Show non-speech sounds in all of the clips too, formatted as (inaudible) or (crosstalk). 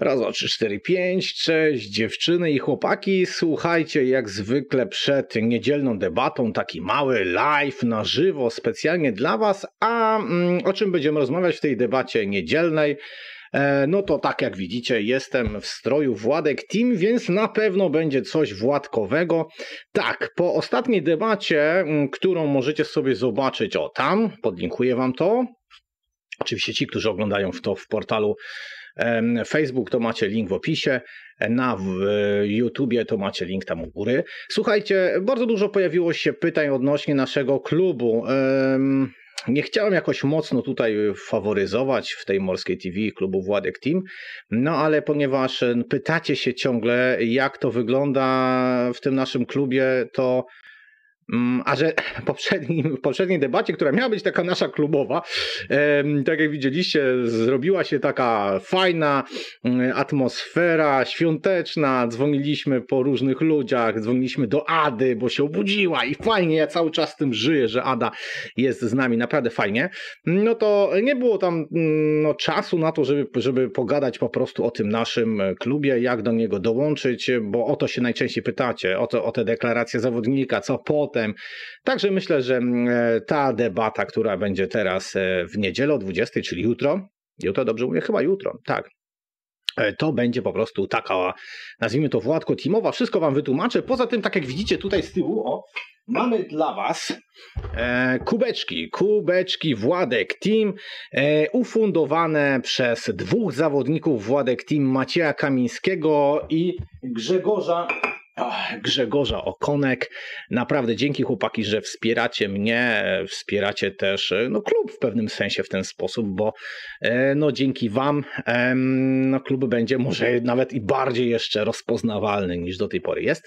Raz, dwa, trzy, cztery, pięć. Cześć dziewczyny i chłopaki. Słuchajcie jak zwykle przed niedzielną debatą taki mały live na żywo specjalnie dla was. A mm, o czym będziemy rozmawiać w tej debacie niedzielnej? E, no to tak jak widzicie, jestem w stroju Władek Team, więc na pewno będzie coś władkowego. Tak, po ostatniej debacie, mm, którą możecie sobie zobaczyć, o tam, podlinkuję wam to. Oczywiście ci, którzy oglądają w to w portalu Facebook to macie link w opisie, na y, YouTubie to macie link tam u góry. Słuchajcie, bardzo dużo pojawiło się pytań odnośnie naszego klubu. Nie chciałem jakoś mocno tutaj faworyzować w tej morskiej TV klubu Władek Team, no ale ponieważ pytacie się ciągle, jak to wygląda w tym naszym klubie, to Mm, a że (laughs) w poprzedniej debacie, która miała być taka nasza klubowa, tak jak widzieliście, zrobiła się taka fajna mm, atmosfera świąteczna. Dzwoniliśmy po różnych ludziach, dzwoniliśmy do Ady, bo się obudziła i fajnie, ja cały czas tym żyję, że Ada jest z nami, naprawdę fajnie. No to nie było tam mm, no, czasu na to, żeby, żeby pogadać po prostu o tym naszym e, klubie, jak do niego dołączyć, bo o to się najczęściej pytacie, o, to, o te deklaracje zawodnika, co potem Także myślę, że mm, e, ta debata, która będzie teraz e, w niedzielę o 20, czyli jutro, jutro dobrze mówię, chyba jutro, tak, e, to będzie po prostu taka, nazwijmy to Władko Timowa. Wszystko Wam wytłumaczę. Poza tym, tak jak widzicie tutaj z tyłu, o, mamy dla Was e, kubeczki. Kubeczki Władek Team, e, ufundowane przez dwóch zawodników Władek Team, Macieja Kamińskiego i Grzegorza Grzegorza Okonek. Naprawdę dzięki chłopaki, że wspieracie mnie, wspieracie też e, no, klub w pewnym sensie w ten sposób, bo e, no, dzięki wam no, klub będzie może nawet i bardziej jeszcze rozpoznawalny niż do tej pory jest.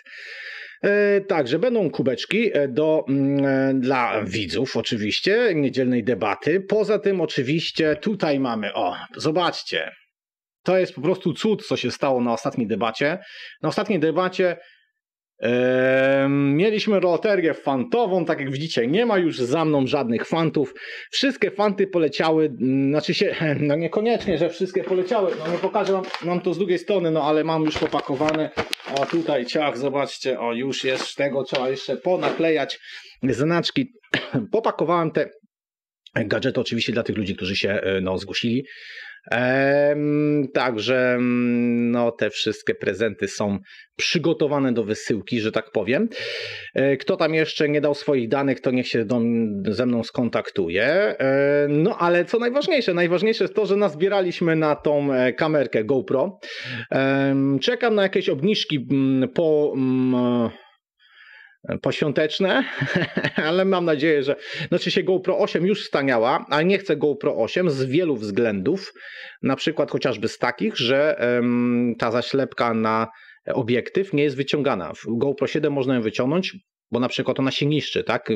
E, także będą kubeczki do, mm, dla widzów, oczywiście, niedzielnej debaty. Poza tym, oczywiście, tutaj mamy, o, zobaczcie, to jest po prostu cud, co się stało na ostatniej debacie. Na ostatniej debacie Mieliśmy loterię fantową, tak jak widzicie, nie ma już za mną żadnych fantów. Wszystkie fanty poleciały, mm, znaczy się, (laughs) no niekoniecznie, że wszystkie poleciały, no nie pokażę wam, mam to z drugiej strony, no ale mam już popakowane. O tutaj ciach, zobaczcie, o już jest tego, trzeba jeszcze ponaklejać znaczki. (clears throat) Popakowałem te gadżety oczywiście dla tych ludzi, którzy się e, no, zgłosili. Ehm, także mm, no, te wszystkie prezenty są przygotowane do wysyłki, że tak powiem. E, kto tam jeszcze nie dał swoich danych, to niech się do, ze mną skontaktuje. E, no ale co najważniejsze, najważniejsze jest to, że nazbieraliśmy na tą e, kamerkę GoPro. E, czekam na jakieś obniżki mm, po mm, poświąteczne, (laughs) ale mam nadzieję, że znaczy się GoPro 8 już staniała, ale nie chcę GoPro 8 z wielu względów, na przykład chociażby z takich, że um, ta zaślepka na obiektyw nie jest wyciągana. W GoPro 7 można ją wyciągnąć, bo na przykład ona się niszczy, tak?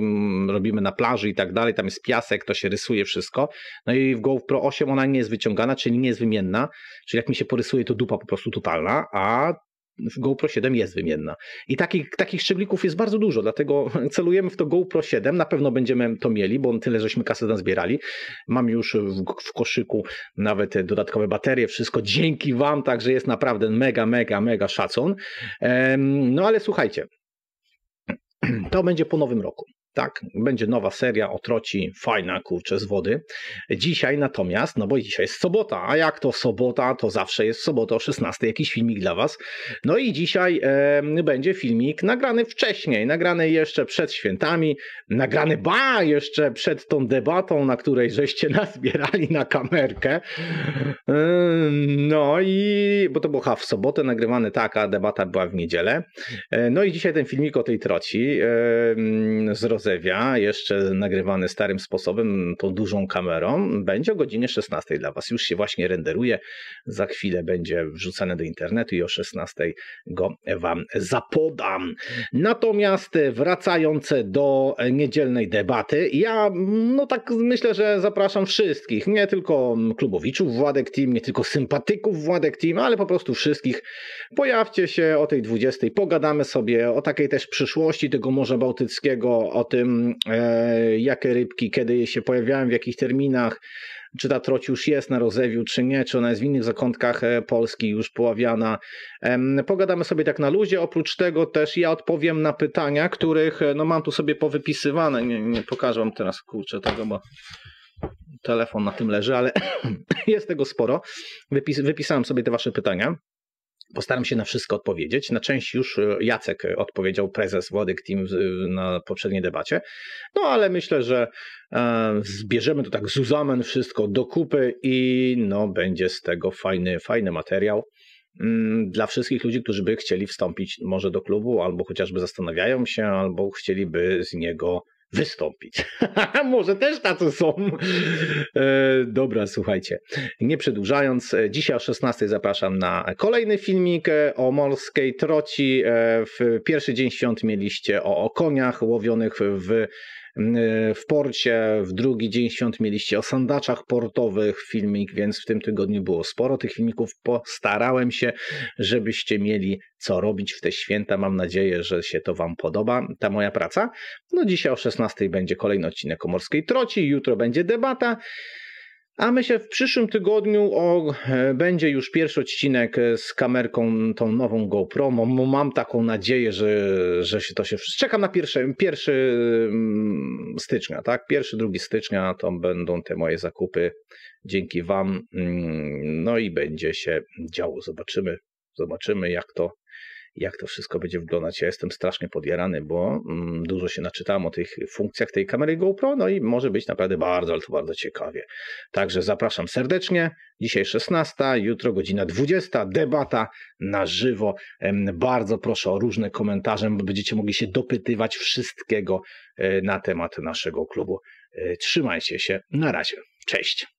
Robimy na plaży i tak dalej, tam jest piasek, to się rysuje wszystko. No i w GoPro 8 ona nie jest wyciągana, czyli nie jest wymienna, czyli jak mi się porysuje, to dupa po prostu totalna, a w GoPro 7 jest wymienna. I takich, takich szczeblików jest bardzo dużo, dlatego (laughs) celujemy w to GoPro 7. Na pewno będziemy to mieli, bo tyle żeśmy kasy zbierali. Mam już w, w, koszyku nawet dodatkowe baterie, wszystko dzięki Wam, także jest naprawdę mega, mega, mega szacun. No ale słuchajcie, (clears throat) to będzie po nowym roku. Tak, będzie nowa seria o troci, fajna, kurczę, z wody. Dzisiaj natomiast, no bo dzisiaj jest sobota, a jak to sobota, to zawsze jest sobota o 16, jakiś filmik dla Was. No i dzisiaj e, będzie filmik nagrany wcześniej, nagrany jeszcze przed świętami, nagrany ba, jeszcze przed tą debatą, na której żeście nazbierali na kamerkę. no i, bo to było w sobotę nagrywane, tak, a debata była w niedzielę. E, no i dzisiaj ten filmik o tej troci z Zewia jeszcze nagrywany starym sposobem, tą dużą kamerą, będzie o godzinie 16 dla Was. Już się właśnie renderuje, za chwilę będzie wrzucane do internetu i o 16 go Wam zapodam. Natomiast wracając do niedzielnej debaty, ja no tak myślę, że zapraszam wszystkich, nie tylko klubowiczów Władek Team, nie tylko sympatyków Władek Team, ale po prostu wszystkich. Pojawcie się o tej 20, pogadamy sobie o takiej też przyszłości tego Morza Bałtyckiego, o tym tym, e, jakie rybki, kiedy się pojawiają, w jakich terminach, czy ta troć już jest na rozewiu, czy nie, czy ona jest w innych zakątkach e, Polski już poławiana. Pogadamy sobie tak na luzie. Oprócz tego też ja odpowiem na pytania, których e, no mam tu sobie powypisywane. Nie, nie pokażę wam teraz, kurczę, tego, bo telefon na tym leży, ale (coughs) jest tego sporo. Wypis, wypisałem sobie te wasze pytania. Postaram się na wszystko odpowiedzieć. Na część już e, Jacek e, odpowiedział, prezes Władek Team na poprzedniej debacie. No ale myślę, że e, zbierzemy to tak zuzamen wszystko do kupy i no będzie z tego fajny, fajny materiał mm, dla wszystkich ludzi, którzy by chcieli wstąpić może do klubu, albo chociażby zastanawiają się, albo chcieliby z niego wystąpić. (laughs) Może też tacy są. E, dobra, słuchajcie. Nie przedłużając, e, dzisiaj o 16 zapraszam na kolejny filmik e, o morskiej troci. W pierwszy dzień świąt mieliście o koniach łowionych w Mm, y, w porcie. W drugi dzień świąt mieliście o sandaczach portowych filmik, więc w tym tygodniu było sporo tych filmików. Postarałem się, żebyście mieli co robić w te święta. Mam nadzieję, że się to Wam podoba, ta moja praca. No dzisiaj o 16 będzie kolejny odcinek o Morskiej Troci, jutro będzie debata. A my się w przyszłym tygodniu o, e, będzie już pierwszy odcinek e, z kamerką tą nową GoPro. Mam, taką nadzieję, że, że się to się. Czekam na pierwszy, pierwszy mm, stycznia, tak? Pierwszy, drugi stycznia to będą te moje zakupy. Dzięki Wam. Mm, no i będzie się działo. Zobaczymy. Zobaczymy, jak to jak to wszystko będzie wyglądać. Ja jestem strasznie podjarany, bo mm, dużo się naczytałem o tych funkcjach tej kamery GoPro, no i może być naprawdę bardzo, ale to bardzo ciekawie. Także zapraszam serdecznie. Dzisiaj 16, jutro godzina 20, debata na żywo. Bardzo proszę o różne komentarze, bo będziecie mogli się dopytywać wszystkiego e, na temat naszego klubu. E, trzymajcie się, na razie, cześć.